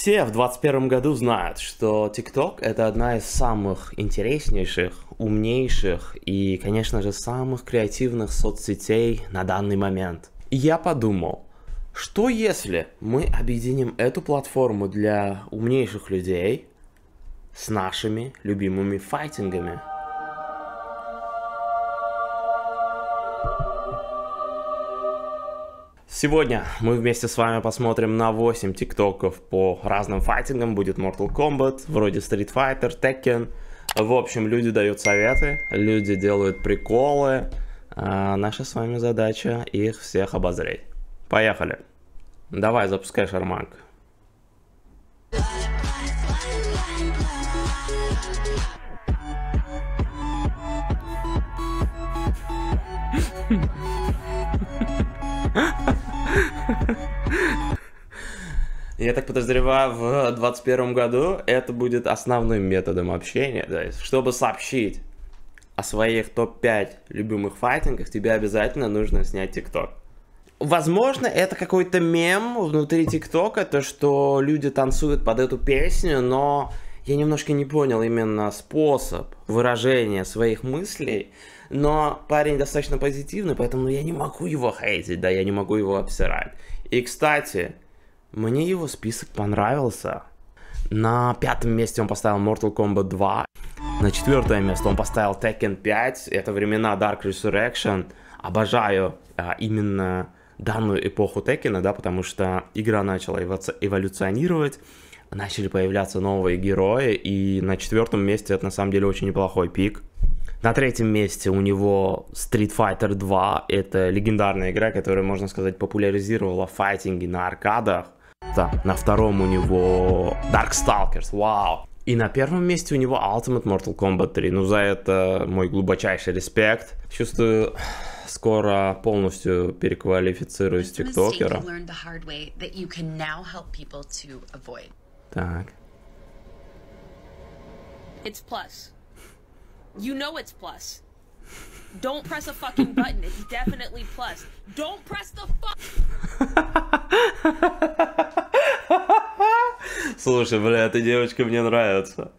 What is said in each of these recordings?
все в 2021 году знают, что TikTok — это одна из самых интереснейших, умнейших и, конечно же, самых креативных соцсетей на данный момент. И я подумал, что если мы объединим эту платформу для умнейших людей с нашими любимыми файтингами? Сегодня мы вместе с вами посмотрим на 8 тиктоков по разным файтингам. Будет Mortal Kombat, вроде Street Fighter, Tekken. В общем, люди дают советы, люди делают приколы. А наша с вами задача их всех обозреть. Поехали. Давай, запускай шарманг. Ha ha я так подозреваю, в 2021 году это будет основным методом общения. То есть, чтобы сообщить о своих топ-5 любимых файтингах, тебе обязательно нужно снять ТикТок. Возможно, это какой-то мем внутри ТикТока, то, что люди танцуют под эту песню, но я немножко не понял именно способ выражения своих мыслей, но парень достаточно позитивный, поэтому я не могу его хейтить, да, я не могу его обсирать. И, кстати, мне его список понравился. На пятом месте он поставил Mortal Kombat 2. На четвертое место он поставил Tekken 5. Это времена Dark Resurrection. Обожаю а, именно данную эпоху Текина, да, потому что игра начала эволюционировать, начали появляться новые герои, и на четвертом месте это на самом деле очень неплохой пик. На третьем месте у него Street Fighter 2, это легендарная игра, которая, можно сказать, популяризировала файтинги на аркадах, Dota. На втором у него Darkstalkers. Вау! И на первом месте у него Ultimate Mortal Kombat 3. Ну, за это мой глубочайший респект. Чувствую, скоро полностью переквалифицируюсь тиктокера. Так. It's plus. You know it's plus. Don't press a fucking button. It's definitely plus. Don't press the fuck. Слушай, бля, эта девочка мне нравится.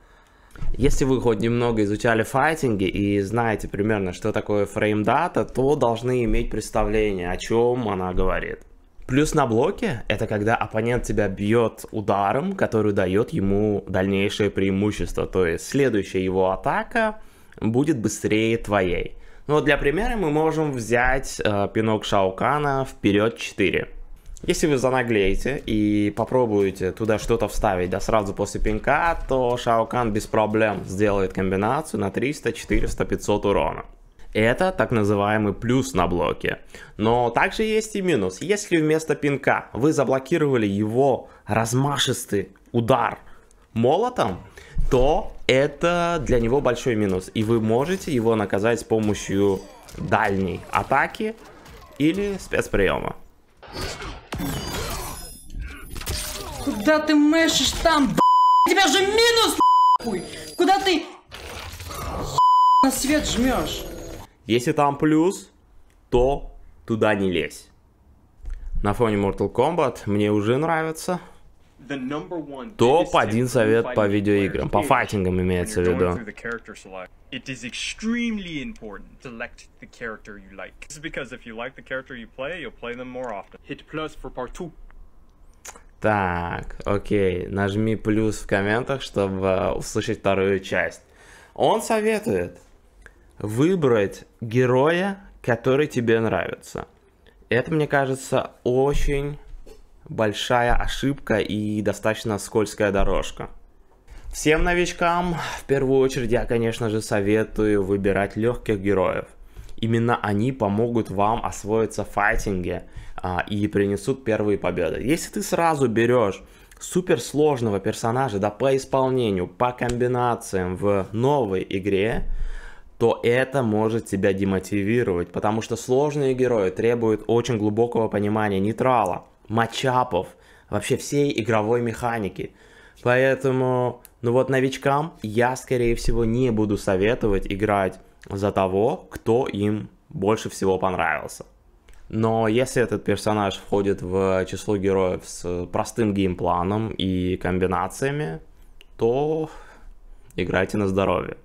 Если вы хоть немного изучали файтинги и знаете примерно, что такое фрейм дата, то должны иметь представление, о чем она говорит. Плюс на блоке — это когда оппонент тебя бьет ударом, который дает ему дальнейшее преимущество, то есть следующая его атака будет быстрее твоей. Но ну для примера мы можем взять э, пинок Шаукана вперед 4. Если вы занаглеете и попробуете туда что-то вставить, да, сразу после пинка, то Шаокан без проблем сделает комбинацию на 300, 400, 500 урона. Это так называемый плюс на блоке. Но также есть и минус. Если вместо пинка вы заблокировали его размашистый удар молотом, то это для него большой минус. И вы можете его наказать с помощью дальней атаки или спецприема. Когда ты мэшишь там, б***? тебя же минус, хуй! Куда ты на свет жмешь? Если там плюс, то туда не лезь. На фоне Mortal Kombat мне уже нравится. Топ-1 совет по видеоиграм, по файтингам имеется в виду. It is extremely important to select the character you like. This is because if you like the character you play, you'll play them more often. Hit plus for part 2. Так, окей, нажми плюс в комментах, чтобы э, услышать вторую часть. Он советует выбрать героя, который тебе нравится. Это, мне кажется, очень большая ошибка и достаточно скользкая дорожка. Всем новичкам, в первую очередь, я, конечно же, советую выбирать легких героев. Именно они помогут вам освоиться в файтинге, а, и принесут первые победы. Если ты сразу берешь суперсложного персонажа, да, по исполнению, по комбинациям в новой игре, то это может тебя демотивировать, потому что сложные герои требуют очень глубокого понимания нейтрала, матчапов, вообще всей игровой механики. Поэтому, ну вот новичкам я, скорее всего, не буду советовать играть за того, кто им больше всего понравился. Но если этот персонаж входит в число героев с простым геймпланом и комбинациями, то играйте на здоровье.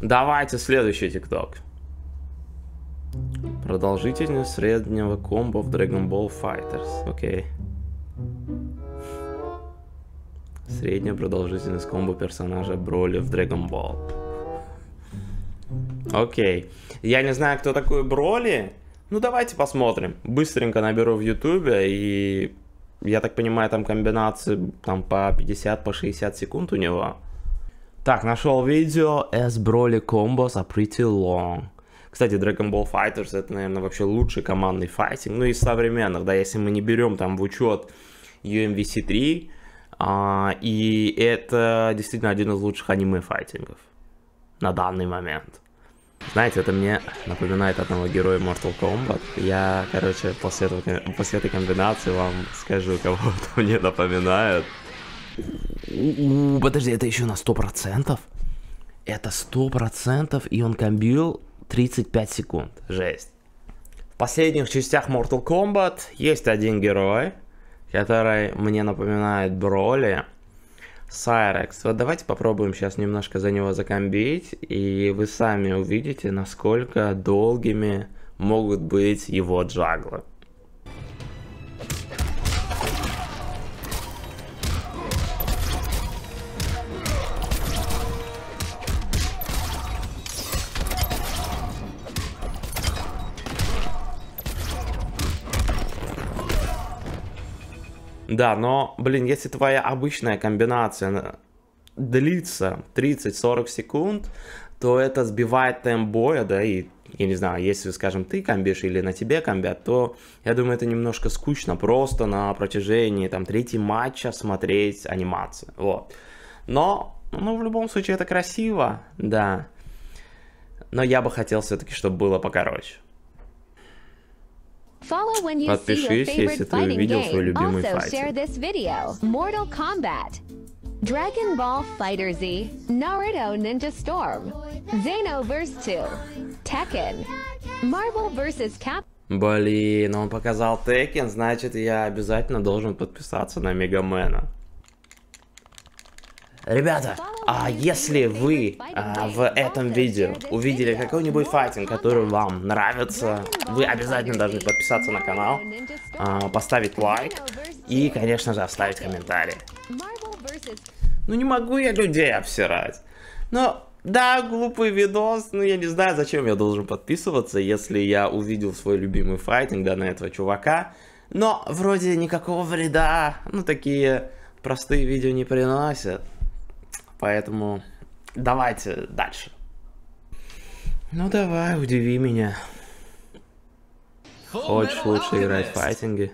Давайте следующий тикток. Продолжительность среднего комбо в Dragon Ball Fighters. Окей. Okay. Средняя продолжительность комбо персонажа Броли в Dragon Ball. Окей. Okay. Я не знаю, кто такой Броли ну давайте посмотрим. Быстренько наберу в Ютубе и я так понимаю, там комбинации там по 50, по 60 секунд у него. Так, нашел видео S Broly Combos are pretty long. Кстати, Dragon Ball Fighters это, наверное, вообще лучший командный файтинг, ну и современных, да, если мы не берем там в учет UMVC 3, а, и это действительно один из лучших аниме файтингов на данный момент. Знаете, это мне напоминает одного героя Mortal Kombat. Я, короче, после, этого, после этой комбинации вам скажу, кого это мне напоминает. Подожди, это еще на 100%? Это 100%, и он комбил 35 секунд. Жесть. В последних частях Mortal Kombat есть один герой, который мне напоминает Броли. Сайрекс. Вот давайте попробуем сейчас немножко за него закомбить, и вы сами увидите, насколько долгими могут быть его джаглы. Да, но, блин, если твоя обычная комбинация длится 30-40 секунд, то это сбивает темп боя, да, и, я не знаю, если, скажем, ты комбишь или на тебе комбят, то, я думаю, это немножко скучно просто на протяжении, там, третьего матча смотреть анимацию, вот. Но, ну, в любом случае, это красиво, да. Но я бы хотел все-таки, чтобы было покороче. Подпишись, если ты увидел свой любимый файтинг. Mortal Kombat. Dragon Ball Fighter Z, Naruto Ninja Storm, Xenoverse 2, Tekken, Marvel vs. Cap. Блин, он показал Tekken, значит я обязательно должен подписаться на Мегамена. Ребята, а если вы а, в этом видео увидели какой-нибудь файтинг, который вам нравится, вы обязательно должны подписаться на канал, а, поставить лайк и, конечно же, оставить комментарий. Ну не могу я людей обсирать. Но да, глупый видос, но ну, я не знаю, зачем я должен подписываться, если я увидел свой любимый файтинг, да, на этого чувака. Но вроде никакого вреда, ну такие простые видео не приносят. Поэтому давайте дальше. Ну давай, удиви меня. Хочешь лучше играть в файтинги?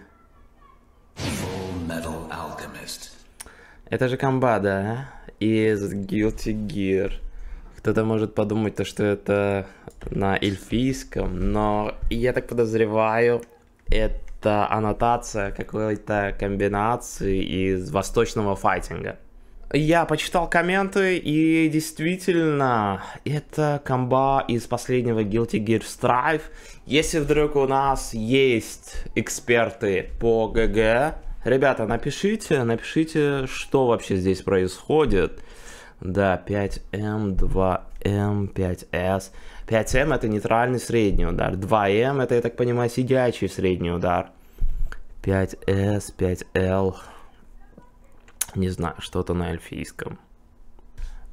Это же комба, да? Из Guilty Gear. Кто-то может подумать, то, что это на эльфийском, но я так подозреваю, это аннотация какой-то комбинации из восточного файтинга. Я почитал комменты, и действительно, это комба из последнего Guilty Gear Strive. Если вдруг у нас есть эксперты по ГГ, ребята, напишите, напишите, что вообще здесь происходит. Да, 5М, 2М, 5С. 5М это нейтральный средний удар. 2М эм это, я так понимаю, сидячий средний удар. 5С, 5Л. Не знаю, что-то на эльфийском.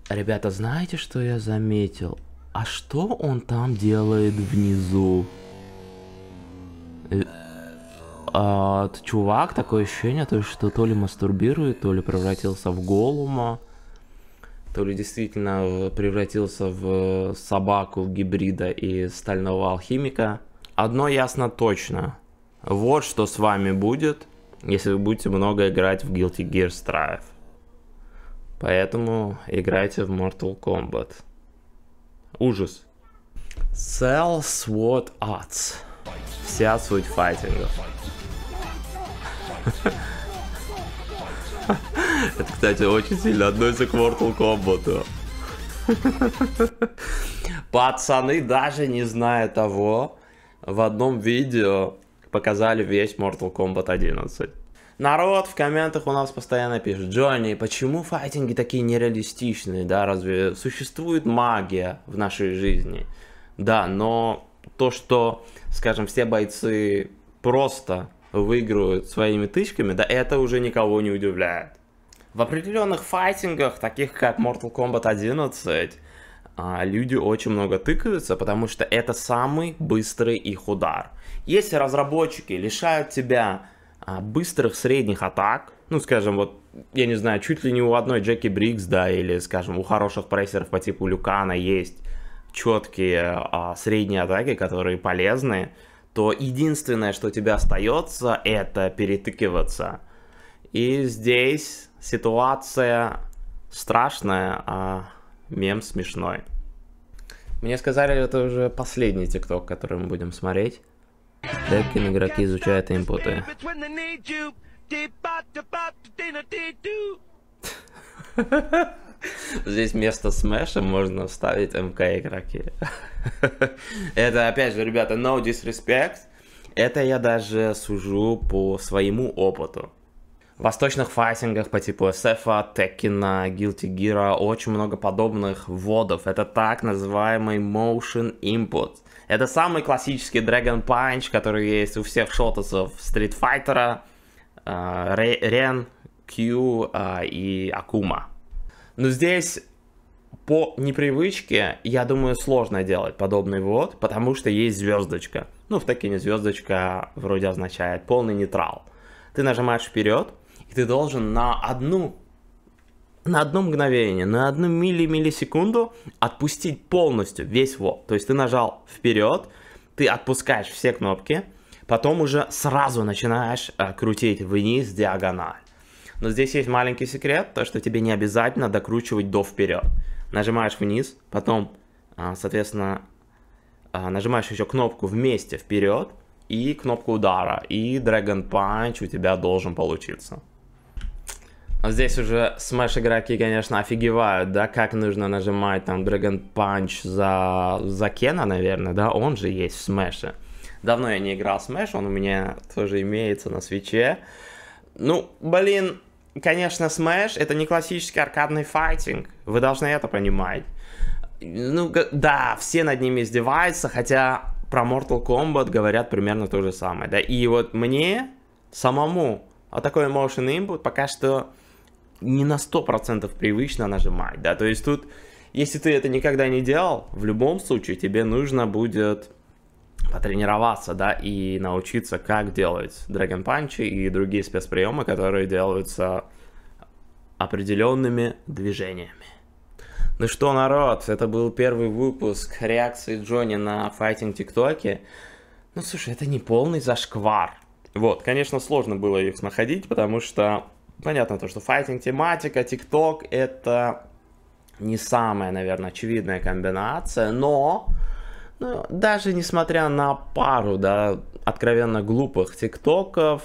Ребята, знаете, что я заметил? А что он там делает внизу? Э, а, чувак, такое ощущение, то, что то ли мастурбирует, то ли превратился в голума, то ли действительно превратился в э, собаку гибрида и стального алхимика. Одно ясно точно. Вот что с вами будет, если вы будете много играть в Guilty Gear Strive. Поэтому играйте в Mortal Kombat. Ужас. Cell SWOT Arts. Вся суть файтингов. Это, кстати, очень сильно относится к Mortal Kombat. Пацаны даже не зная того, в одном видео показали весь Mortal Kombat 11. Народ в комментах у нас постоянно пишет, Джонни, почему файтинги такие нереалистичные, да, разве существует магия в нашей жизни? Да, но то, что, скажем, все бойцы просто выигрывают своими тычками, да, это уже никого не удивляет. В определенных файтингах, таких как Mortal Kombat 11, а, люди очень много тыкаются, потому что это самый быстрый их удар. Если разработчики лишают тебя а, быстрых средних атак, ну, скажем, вот, я не знаю, чуть ли не у одной Джеки Брикс, да, или, скажем, у хороших прессеров по типу Люкана есть четкие а, средние атаки, которые полезны, то единственное, что у тебя остается, это перетыкиваться. И здесь ситуация страшная, а мем смешной. Мне сказали, это уже последний тикток, который мы будем смотреть. Текин игроки изучают импуты. Здесь вместо смеша можно вставить МК игроки. Это опять же, ребята, no disrespect. Это я даже сужу по своему опыту восточных файтингах по типу SF, Текина, Guilty Gear, очень много подобных вводов. Это так называемый motion input. Это самый классический Dragon Punch, который есть у всех шотосов, Street Fighter, э, Рен, Q э, и Акума. Но здесь по непривычке, я думаю, сложно делать подобный ввод, потому что есть звездочка. Ну, в Текине звездочка вроде означает полный нейтрал. Ты нажимаешь вперед, и ты должен на одну на одно мгновение, на одну милли миллисекунду отпустить полностью весь вот. То есть ты нажал вперед, ты отпускаешь все кнопки, потом уже сразу начинаешь э, крутить вниз диагональ. Но здесь есть маленький секрет, то что тебе не обязательно докручивать до вперед. Нажимаешь вниз, потом, э, соответственно, э, нажимаешь еще кнопку вместе вперед и кнопку удара, и Dragon Punch у тебя должен получиться. А здесь уже Smash игроки, конечно, офигевают, да, как нужно нажимать там Dragon Punch за, за Кена, наверное, да, он же есть в смеше. Давно я не играл в смеш, он у меня тоже имеется на свече. Ну, блин, конечно, Smash это не классический аркадный файтинг, вы должны это понимать. Ну, да, все над ними издеваются, хотя про Mortal Kombat говорят примерно то же самое, да, и вот мне самому а такой motion input пока что не на 100% привычно нажимать, да, то есть тут, если ты это никогда не делал, в любом случае тебе нужно будет потренироваться, да, и научиться, как делать драгон панчи и другие спецприемы, которые делаются определенными движениями. Ну что, народ, это был первый выпуск реакции Джонни на файтинг ТикТоке. Ну, слушай, это не полный зашквар. Вот, конечно, сложно было их находить, потому что понятно то, что файтинг тематика, тикток это не самая, наверное, очевидная комбинация, но ну, даже несмотря на пару, да, откровенно глупых тиктоков,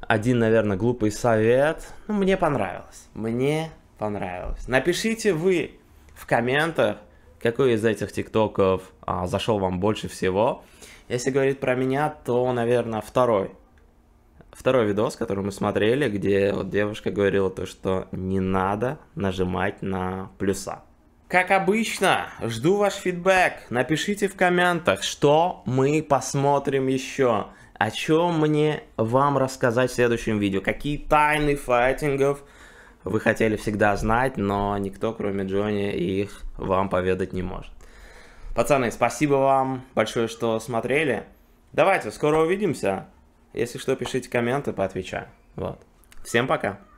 один, наверное, глупый совет, ну, мне понравилось, мне понравилось. Напишите вы в комментах, какой из этих тиктоков а, зашел вам больше всего. Если говорить про меня, то, наверное, второй второй видос, который мы смотрели, где вот девушка говорила то, что не надо нажимать на плюса. Как обычно, жду ваш фидбэк. Напишите в комментах, что мы посмотрим еще. О чем мне вам рассказать в следующем видео. Какие тайны файтингов вы хотели всегда знать, но никто, кроме Джонни, их вам поведать не может. Пацаны, спасибо вам большое, что смотрели. Давайте, скоро увидимся. Если что, пишите комменты, поотвечаю. Вот. Всем пока.